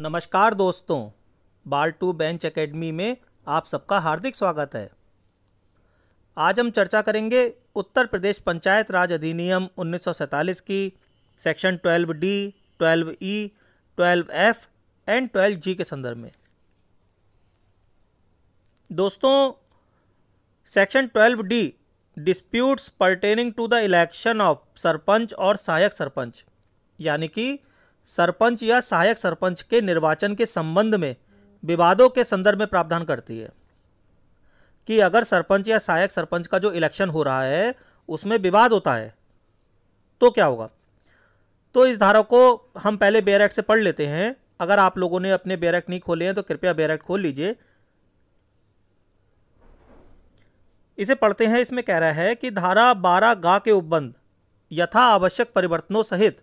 नमस्कार दोस्तों बाल टू बेंच एकेडमी में आप सबका हार्दिक स्वागत है आज हम चर्चा करेंगे उत्तर प्रदेश पंचायत राज अधिनियम 1947 की section 12 D 12 E 12 F and 12 G के संदर्भ में दोस्तों section 12 D disputes pertaining to the election of sarpanch और सहायक सरपंच यानी कि सरपंच या सहायक सरपंच के निर्वाचन के संबंध में विवादों के संदर्भ में प्रावधान करती है कि अगर सरपंच या सहायक सरपंच का जो इलेक्शन हो रहा है उसमें विवाद होता है तो क्या होगा तो इस धारा को हम पहले बेयर एक्ट से पढ़ लेते हैं अगर आप लोगों ने अपने बेरैक्ट एक्ट नहीं खोले हैं तो कृपया बेयर एक्ट खोल लीजिए इसे पढ़ते हैं इसमें कह रहा है कि धारा बारह गा के उपबंध यथा आवश्यक परिवर्तनों सहित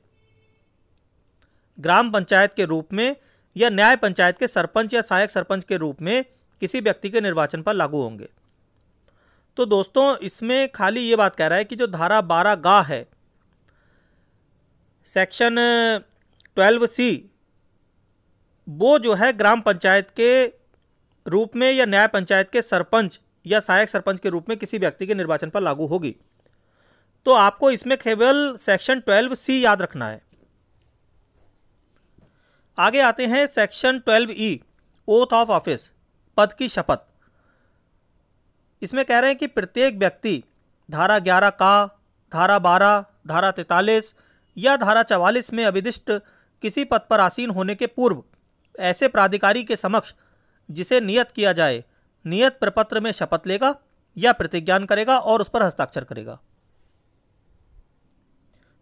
ग्राम पंचायत के रूप में या न्याय पंचायत के सरपंच या सहायक सरपंच के रूप में किसी व्यक्ति के निर्वाचन पर लागू होंगे तो दोस्तों इसमें खाली ये बात कह रहा है कि जो धारा बारह गा है सेक्शन ट्वेल्व सी वो जो है ग्राम पंचायत के रूप में या न्याय पंचायत के सरपंच या सहायक सरपंच के रूप में किसी व्यक्ति के निर्वाचन पर लागू होगी तो आपको इसमें केवल सेक्शन ट्वेल्व सी याद रखना है आगे आते हैं section twelve E oath of office पद की शपथ इसमें कह रहे हैं कि प्रत्येक व्यक्ति धारा ग्यारह का धारा बारह धारा तैतालीस या धारा चवालीस में अभिदिष्ट किसी पद पर आसीन होने के पूर्व ऐसे प्राधिकारी के समक्ष जिसे नियत किया जाए नियत प्रपत्र में शपथ लेगा या प्रतिज्ञान करेगा और उस पर हस्ताक्षर करेगा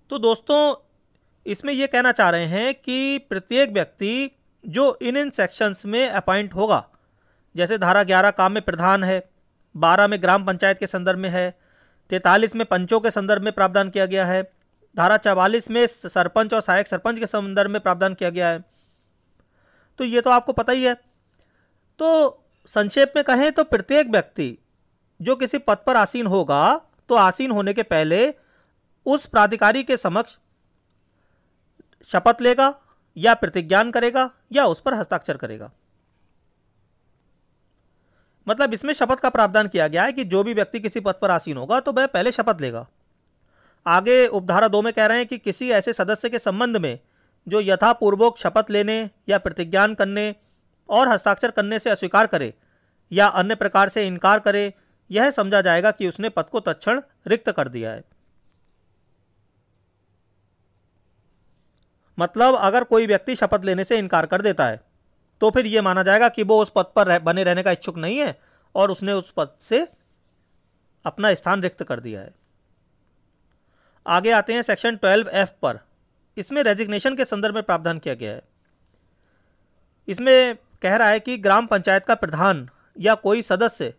तो दोस्तों इसमें यह कहना चाह रहे हैं कि प्रत्येक व्यक्ति जो इन इन सेक्शंस में अपॉइंट होगा जैसे धारा ग्यारह काम में प्रधान है बारह में ग्राम पंचायत के संदर्भ में है तैंतालीस में पंचों के संदर्भ में प्रावधान किया गया है धारा चवालीस में सरपंच और सहायक सरपंच के संदर्भ में प्रावधान किया गया है तो ये तो आपको पता ही है तो संक्षेप में कहें तो प्रत्येक व्यक्ति जो किसी पद पर आसीन होगा तो आसीन होने के पहले उस प्राधिकारी के समक्ष शपथ लेगा या प्रतिज्ञान करेगा या उस पर हस्ताक्षर करेगा मतलब इसमें शपथ का प्रावधान किया गया है कि जो भी व्यक्ति किसी पद पर आसीन होगा तो वह पहले शपथ लेगा आगे उपधारा दो में कह रहे हैं कि किसी ऐसे सदस्य के संबंध में जो यथापूर्वक शपथ लेने या प्रतिज्ञान करने और हस्ताक्षर करने से अस्वीकार करे या अन्य प्रकार से इनकार करे यह समझा जाएगा कि उसने पद को तत्ण रिक्त कर दिया है मतलब अगर कोई व्यक्ति शपथ लेने से इनकार कर देता है तो फिर ये माना जाएगा कि वो उस पद पर रह, बने रहने का इच्छुक नहीं है और उसने उस पद से अपना स्थान रिक्त कर दिया है आगे आते हैं सेक्शन ट्वेल्व एफ पर इसमें रेजिग्नेशन के संदर्भ में प्रावधान किया गया है इसमें कह रहा है कि ग्राम पंचायत का प्रधान या कोई सदस्य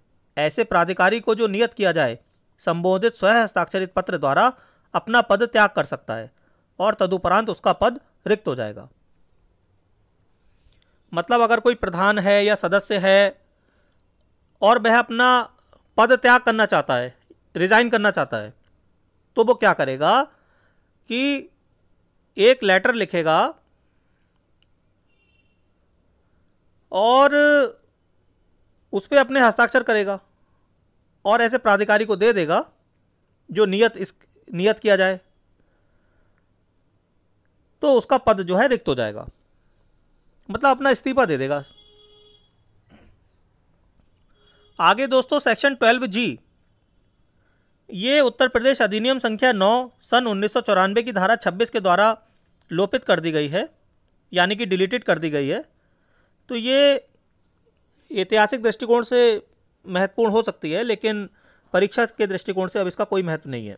ऐसे प्राधिकारी को जो नियत किया जाए संबोधित स्वयं हस्ताक्षरित पत्र द्वारा अपना पद त्याग कर सकता है और तदुपरांत उसका पद रिक्त हो जाएगा मतलब अगर कोई प्रधान है या सदस्य है और वह अपना पद त्याग करना चाहता है रिजाइन करना चाहता है तो वो क्या करेगा कि एक लेटर लिखेगा और उस पर अपने हस्ताक्षर करेगा और ऐसे प्राधिकारी को दे देगा जो नियत इस नियत किया जाए तो उसका पद जो है रिक्त हो जाएगा मतलब अपना इस्तीफा दे देगा आगे दोस्तों सेक्शन ट्वेल्व जी ये उत्तर प्रदेश अधिनियम संख्या नौ सन उन्नीस की धारा छब्बीस के द्वारा लोपित कर दी गई है यानी कि डिलीटेड कर दी गई है तो ये ऐतिहासिक दृष्टिकोण से महत्वपूर्ण हो सकती है लेकिन परीक्षा के दृष्टिकोण से अब इसका कोई महत्व नहीं है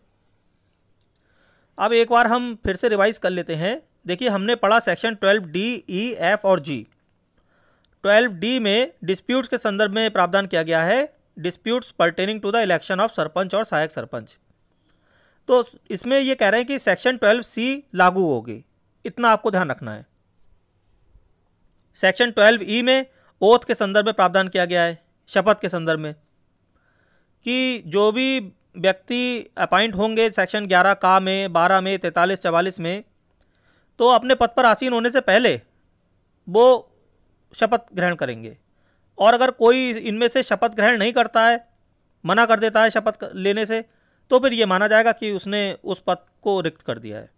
अब एक बार हम फिर से रिवाइज कर लेते हैं देखिए हमने पढ़ा section twelve D E F और जी ट्वेल्व डी में डिस्प्यूट्स के संदर्भ में प्रावधान किया गया है disputes pertaining to the election of sarpanch और सहायक सरपंच तो इसमें ये कह रहे हैं कि सेक्शन ट्वेल्व सी लागू होगी इतना आपको ध्यान रखना है सेक्शन ट्वेल्व ई में ओथ के संदर्भ में प्रावधान किया गया है शपथ के संदर्भ में कि जो भी व्यक्ति अपॉइंट होंगे सेक्शन ग्यारह का में बारह में तैंतालीस चवालीस में तो अपने पद पर आसीन होने से पहले वो शपथ ग्रहण करेंगे और अगर कोई इनमें से शपथ ग्रहण नहीं करता है मना कर देता है शपथ लेने से तो फिर ये माना जाएगा कि उसने उस पद को रिक्त कर दिया है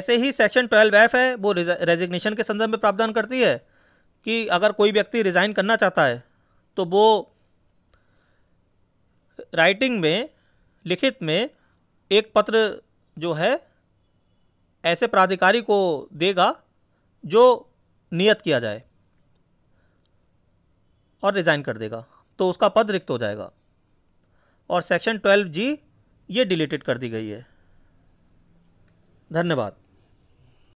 ऐसे ही सेक्शन ट्वेल्व एफ है वो रेजिग्नेशन के संदर्भ में प्रावधान करती है कि अगर कोई व्यक्ति रिज़ाइन करना चाहता है तो वो राइटिंग में लिखित में एक पत्र जो है ऐसे प्राधिकारी को देगा जो नियत किया जाए और रिज़ाइन कर देगा तो उसका पद रिक्त हो जाएगा और सेक्शन ट्वेल्व जी ये डिलीटेड कर दी गई है धन्यवाद